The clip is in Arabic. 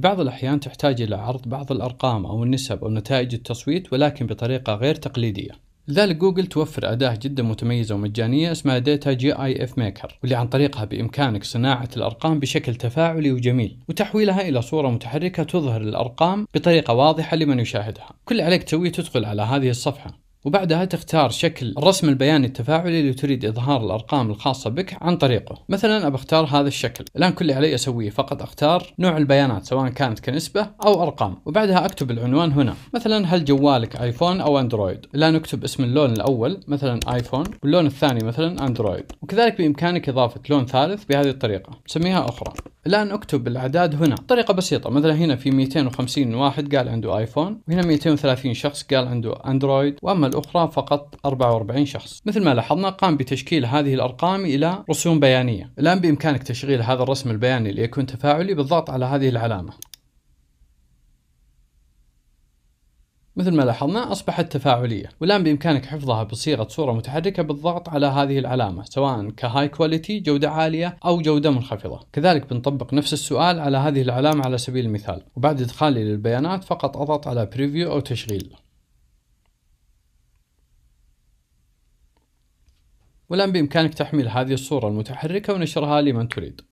في بعض الأحيان تحتاج إلى عرض بعض الأرقام أو النسب أو نتائج التصويت ولكن بطريقة غير تقليدية لذلك جوجل توفر أداة جدا متميزة ومجانية اسمها داتا جي اي اف ميكر واللي عن طريقها بإمكانك صناعة الأرقام بشكل تفاعلي وجميل وتحويلها إلى صورة متحركة تظهر الأرقام بطريقة واضحة لمن يشاهدها كل عليك تسويه تدخل على هذه الصفحة وبعدها تختار شكل الرسم البياني التفاعلي اللي تريد إظهار الأرقام الخاصة بك عن طريقه مثلا أبى أختار هذا الشكل الآن كل اللي علي أسويه فقط أختار نوع البيانات سواء كانت كنسبة أو أرقام وبعدها أكتب العنوان هنا مثلا هل جوالك آيفون أو أندرويد الآن أكتب اسم اللون الأول مثلا آيفون واللون الثاني مثلا أندرويد وكذلك بإمكانك إضافة لون ثالث بهذه الطريقة سميها أخرى الآن اكتب الأعداد هنا طريقة بسيطة مثلا هنا في 250 واحد قال عنده آيفون وهنا 230 شخص قال عنده أندرويد وأما الأخرى فقط 44 شخص مثل ما لاحظنا قام بتشكيل هذه الأرقام إلى رسوم بيانية الآن بإمكانك تشغيل هذا الرسم البياني ليكون تفاعلي بالضغط على هذه العلامة مثل ما لاحظنا أصبحت تفاعلية والآن بإمكانك حفظها بصيغة صورة متحركة بالضغط على هذه العلامة سواء كهاي كواليتي جودة عالية أو جودة منخفضة كذلك بنطبق نفس السؤال على هذه العلامة على سبيل المثال وبعد إدخالي للبيانات فقط أضغط على بريفيو أو تشغيل والآن بإمكانك تحميل هذه الصورة المتحركة ونشرها لمن تريد